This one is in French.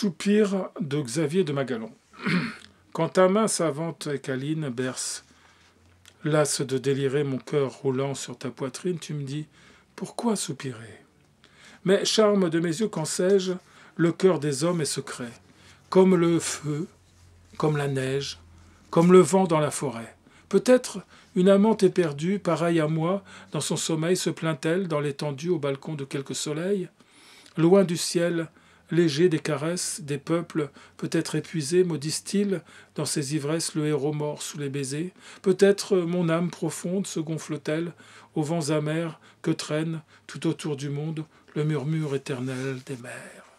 Soupir de Xavier de Magalon. Quand ta main savante et câline berce, lasse de délirer mon cœur roulant sur ta poitrine, tu me dis Pourquoi soupirer Mais charme de mes yeux, qu'en sais-je Le cœur des hommes est secret, comme le feu, comme la neige, comme le vent dans la forêt. Peut-être une amante éperdue, pareille à moi, dans son sommeil, se plaint-elle dans l'étendue au balcon de quelque soleil Loin du ciel, léger des caresses des peuples, peut-être épuisé, maudissent-ils dans ses ivresses le héros mort sous les baisers, peut-être euh, mon âme profonde se gonfle-t-elle aux vents amers que traîne tout autour du monde le murmure éternel des mers.